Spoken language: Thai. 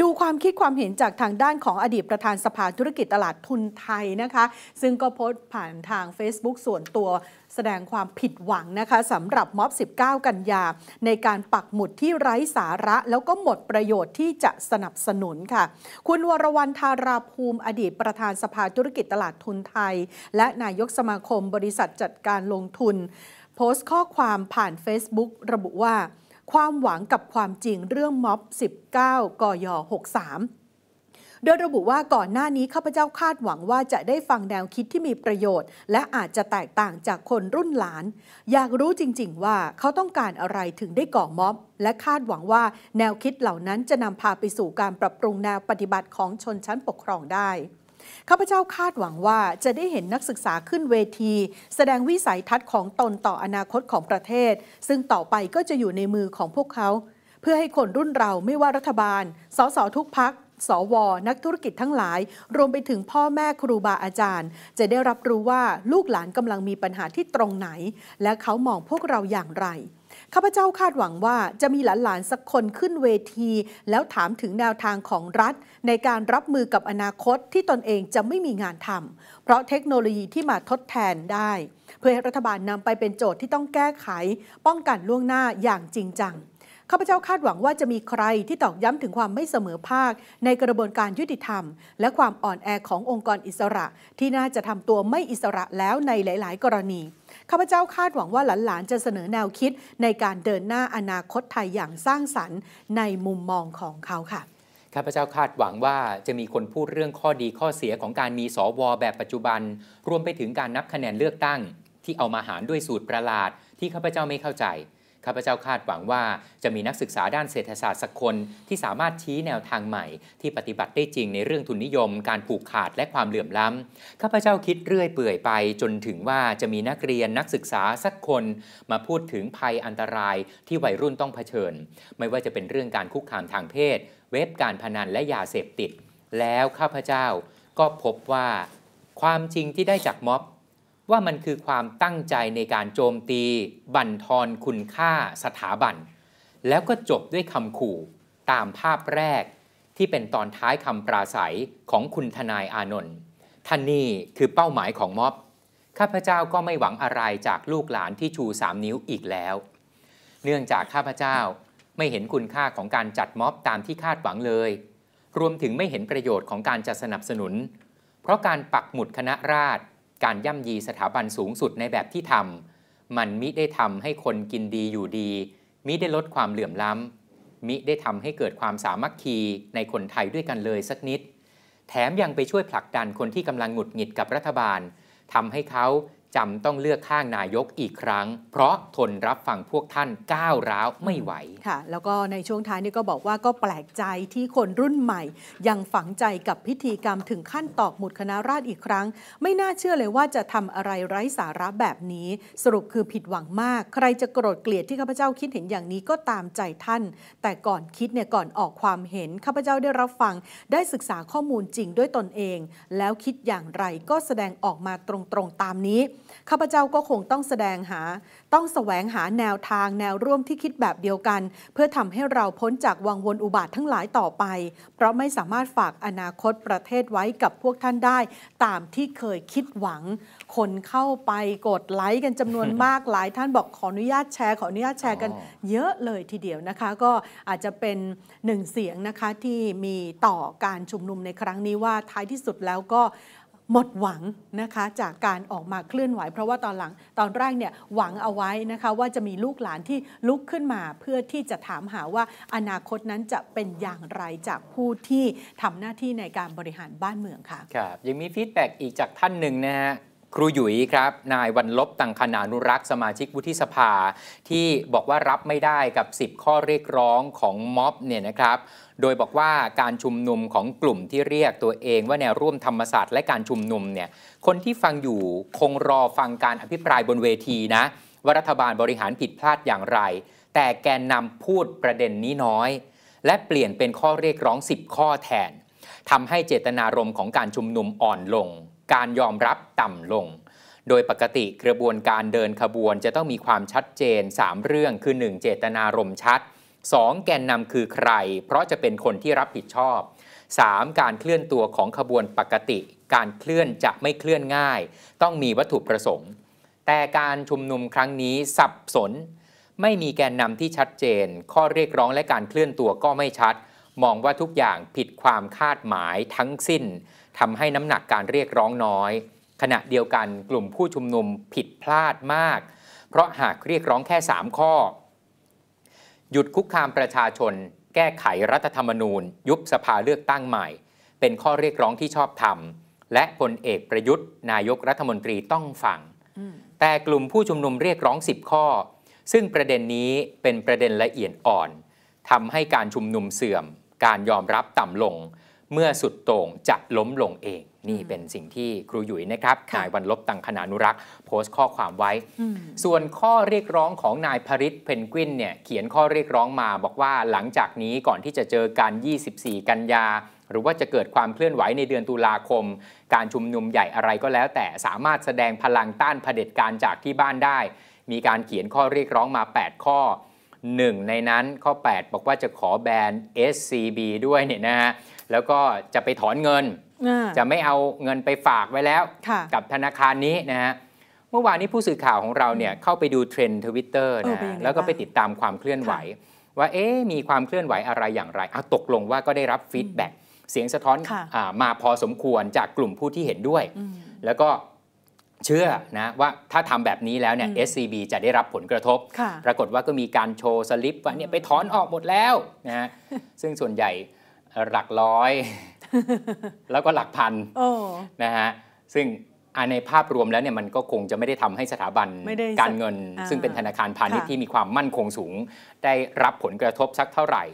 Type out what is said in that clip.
ดูความคิดความเห็นจากทางด้านของอดีตประธานสภาธุรกิจตลาดทุนไทยนะคะซึ่งก็โพสต์ผ่านทาง Facebook ส่วนตัวแสดงความผิดหวังนะคะสำหรับม็อบ 19 กันยา ในการปักหมุดที่ไร้สาระ แล้วก็หมดประโยชน์ที่จะสนับสนุนค่ะคุณวรวรรณธาราภูมิอดีตประธานสภาธุรกิจตลาดทุนไทย และนายกสมาคมบริษัทจัดการลงทุน โพสต์ข้อความผ่าน Facebook ระบุว่าความหวังกับความจริงเรื่องม็อบ19กย63โดยระบุว่าก่อนหน้านี้ข้าพเจ้าคาดหวังว่าจะได้ฟังแนวคิดที่มีประโยชน์ และอาจจะแตกต่างจากคนรุ่นหลาน อยากรู้จริงๆว่าเขาต้องการอะไรถึงได้ก่อม็อบ และคาดหวังว่าแนวคิดเหล่านั้นจะนำพาไปสู่การปรับปรุงแนวปฏิบัติของชนชั้นปกครองได้ข้าพเจ้าคาดหวังว่าจะได้เห็นนักศึกษาขึ้นเวที แสดงวิสัยทัศน์ของตนต่ออนาคตของประเทศ ซึ่งต่อไปก็จะอยู่ในมือของพวกเขา เพื่อให้คนรุ่นเราไม่ว่ารัฐบาล สสทุกพักสวนักธุรกิจทั้งหลาย รวมไปถึงพ่อแม่ครูบาอาจารย์ จะได้รับรู้ว่าลูกหลานกำลังมีปัญหาที่ตรงไหน และเขามองพวกเราอย่างไรข้าพเจ้าคาดหวังว่าจะมีหลานๆสักคนขึ้นเวที แล้วถามถึงแนวทางของรัฐ ในการรับมือกับอนาคตที่ตนเองจะไม่มีงานทำเพราะเทคโนโลยีที่มาทดแทนได้ เพื่อให้รัฐบาลนำไปเป็นโจทย์ที่ต้องแก้ไข ป้องกันล่วงหน้าอย่างจริงจังข้าพเจ้าคาดหวังว่าจะมีใครที่ตอกย้ำถึงความไม่เสมอภาคในกระบวนการยุติธรรม และความอ่อนแอขององค์กรอิสระที่น่าจะทำตัวไม่อิสระแล้วในหลาย ๆ กรณีข้าพเจ้าคาดหวังว่าหลาน ๆ จะเสนอแนวคิดในการเดินหน้าอนาคตไทยอย่างสร้างสรรค์ ในมุมมองของเขาค่ะข้าพเจ้าคาดหวังว่าจะมีคนพูดเรื่องข้อดีข้อเสียของการมีสวแบบปัจจุบัน รวมไปถึงการนับคะแนนเลือกตั้ง ที่เอามาหารด้วยสูตรประหลาด ที่ข้าพเจ้าไม่เข้าใจข้าพเจ้าคาดหวังว่า จะมีนักศึกษาด้านเศรษฐศาสตร์สักคนที่สามารถชี้แนวทางใหม่ ที่ปฏิบัติได้จริงในเรื่องทุนนิยมการผูกขาดและความเหลื่อมล้ำ ข้าพเจ้าคิดเรื่อยเปื่อยไปจนถึงว่าจะมีนักเรียนนักศึกษาสักคนมาพูดถึงภัยอันตรายที่วัยรุ่นต้องเผชิญ ไม่ว่าจะเป็นเรื่องการคุกคามทางเพศ เว็บการพนันและยาเสพติด แล้วข้าพเจ้าก็พบว่า ความจริงที่ได้จากม็อบว่ามันคือความตั้งใจในการโจมตีบั่นทอน คุณค่าสถาบัน แล้วก็จบด้วยคำขู่ตามภาพแรก ที่เป็นตอนท้ายคำปราศัยของคุณทนายอานนท์ท่านนี่คือเป้าหมายของม็อบข้าพเจ้าก็ไม่หวังอะไรจากลูกหลานที่ชูสามนิ้วอีกแล้ว เนื่องจากข้าพเจ้าไม่เห็นคุณค่าของการจัดม็อบตามที่คาดหวังเลย รวมถึงไม่เห็นประโยชน์ของการจะสนับสนุน เพราะการปักหมุดคณะราษฎรการย่ำยีสถาบันสูงสุดในแบบที่ทำ มันมิได้ทำให้คนกินดีอยู่ดี มิได้ลดความเหลื่อมล้ำ มิได้ทำให้เกิดความสามัคคีในคนไทยด้วยกันเลยสักนิด แถมยังไปช่วยผลักดันคนที่กำลังหงุดหงิดกับรัฐบาล ทำให้เขาจำต้องเลือกข้างนายกอีกครั้ง เพราะทนรับฟังพวกท่านก้าวร้าวไม่ไหวค่ะ แล้วก็ในช่วงท้ายนี่ก็บอกว่าก็แปลกใจที่คนรุ่นใหม่ ยังฝังใจกับพิธีกรรมถึงขั้นตอกหมุดคณะราษฎรอีกครั้ง ไม่น่าเชื่อเลยว่าจะทำอะไรไร้สาระแบบนี้สรุปคือผิดหวังมาก ใครจะโกรธเกลียดที่ข้าพเจ้าคิดเห็นอย่างนี้ก็ตามใจท่าน แต่ก่อนคิดเนี่ยก่อนออกความเห็นข้าพเจ้าได้รับฟังได้ศึกษาข้อมูลจริงด้วยตนเอง แล้วคิดอย่างไรก็แสดงออกมาตรงๆตามนี้ข้าพเจ้าก็คงต้องแสดงหา ต้องแสวงหาแนวทางแนวร่วมที่คิดแบบเดียวกัน เพื่อทำให้เราพ้นจากวังวนอุบาททั้งหลายต่อไป เพราะไม่สามารถฝากอนาคตประเทศไว้กับพวกท่านได้ตามที่เคยคิดหวัง คนเข้าไปกดไลค์กันจำนวนมาก หลายท่านบอกขออนุญาตแชร์ขออนุญาตแชร์กันเยอะเลยทีเดียวนะคะ ก็อาจจะเป็นหนึ่งเสียงนะคะที่มีต่อการชุมนุมในครั้งนี้ว่าท้ายที่สุดแล้วก็หมดหวังนะคะจากการออกมาเคลื่อนไหว เพราะว่าตอนหลังตอนแรกเนี่ยหวังเอาไว้นะคะ ว่าจะมีลูกหลานที่ลุกขึ้นมา เพื่อที่จะถามหาว่าอนาคตนั้นจะเป็นอย่างไรจากผู้ที่ทำหน้าที่ในการบริหารบ้านเมืองค่ะ ครับ ยังมีฟีดแบ็กอีกจากท่านหนึ่งนะฮะครูหยุยครับ นายวันลบตังคณานุรักษ์สมาชิกวุฒิสภาที่บอกว่ารับไม่ได้กับ 10 ข้อเรียกร้องของม็อบเนี่ยนะครับโดยบอกว่าการชุมนุมของกลุ่มที่เรียกตัวเองว่าแนวร่วมธรรมศาสตร์และการชุมนุมเนี่ยคนที่ฟังอยู่คงรอฟังการอภิปรายบนเวทีนะ ว่ารัฐบาลบริหารผิดพลาดอย่างไร แต่แกนนำพูดประเด็นนี้น้อย และเปลี่ยนเป็นข้อเรียกร้อง 10 ข้อแทนทำให้เจตนารมณ์ของการชุมนุมอ่อนลงการยอมรับต่ำลง โดยปกติกระบวนการเดินขบวนจะต้องมีความชัดเจน 3 เรื่องคือ1เจตนารมณ์ชัด2แกนนำคือใคร เพราะจะเป็นคนที่รับผิดชอบ 3. การเคลื่อนตัวของขบวนปกติ การเคลื่อนจะไม่เคลื่อนง่าย ต้องมีวัตถุประสงค์ แต่การชุมนุมครั้งนี้สับสน ไม่มีแกนนำที่ชัดเจน ข้อเรียกร้องและการเคลื่อนตัวก็ไม่ชัดมองว่าทุกอย่างผิดความคาดหมายทั้งสิ้นทำให้น้ำหนักการเรียกร้องน้อย ขณะเดียวกันกลุ่มผู้ชุมนุมผิดพลาดมาก เพราะหากเรียกร้องแค่ 3 ข้อ หยุดคุกคามประชาชน แก้ไขรัฐธรรมนูญยุบสภาเลือกตั้งใหม่ เป็นข้อเรียกร้องที่ชอบธรรม และพลเอกประยุทธ์ นายกรัฐมนตรีต้องฟัง แต่กลุ่มผู้ชุมนุมเรียกร้อง 10 ข้อ ซึ่งประเด็นนี้เป็นประเด็นละเอียดอ่อนทำให้การชุมนุมเสื่อม การยอมรับต่ำลงเมื่อสุดโต่งจะล้มลงเอง นี่เป็นสิ่งที่ครูหยุยนะครับนายวันลบตังคณานุรักษ์โพสต์ข้อความไว้ ส่วนข้อเรียกร้องของนายพริษเพนกวินเนี่ย เขียนข้อเรียกร้องมาบอกว่าหลังจากนี้ก่อนที่จะเจอการ 24 กันยา หรือว่าจะเกิดความเคลื่อนไหวในเดือนตุลาคม การชุมนุมใหญ่อะไรก็แล้วแต่สามารถแสดงพลังต้านเผด็จการจากที่บ้านได้ มีการเขียนข้อเรียกร้องมา 8 ข้อหนึ่งในนั้นข้อ 8 บอกว่าจะขอแบน SCB ด้วยเนี่ยนะฮะ แล้วก็จะไปถอนเงิน จะไม่เอาเงินไปฝากไว้แล้วกับธนาคารนี้นะฮะ เมื่อวานนี้ผู้สื่อข่าวของเราเนี่ยเข้าไปดูเทรนด์ทวิตเตอร์นะ แล้วก็ไปติดตามความเคลื่อนไหว ว่าเอ๊มีความเคลื่อนไหวอะไรอย่างไรเอาตกลงว่าก็ได้รับฟีดแบ็กเสียงสะท้อนมาพอสมควรจากกลุ่มผู้ที่เห็นด้วย แล้วก็เชื่อนะว่าถ้าทำแบบนี้แล้วเนี่ย SCB จะได้รับผลกระทบ ปรากฏว่าก็มีการโชว์สลิปว่าเนี่ยไปถอนออกหมดแล้วนะฮะ ซึ่งส่วนใหญ่หลักร้อย แล้วก็หลักพันนะฮะ ซึ่งในภาพรวมแล้วเนี่ยมันก็คงจะไม่ได้ทำให้สถาบันการเงิน ซึ่งเป็นธนาคารพาณิชย์ที่มีความมั่นคงสูง ได้รับผลกระทบสักเท่าไหร่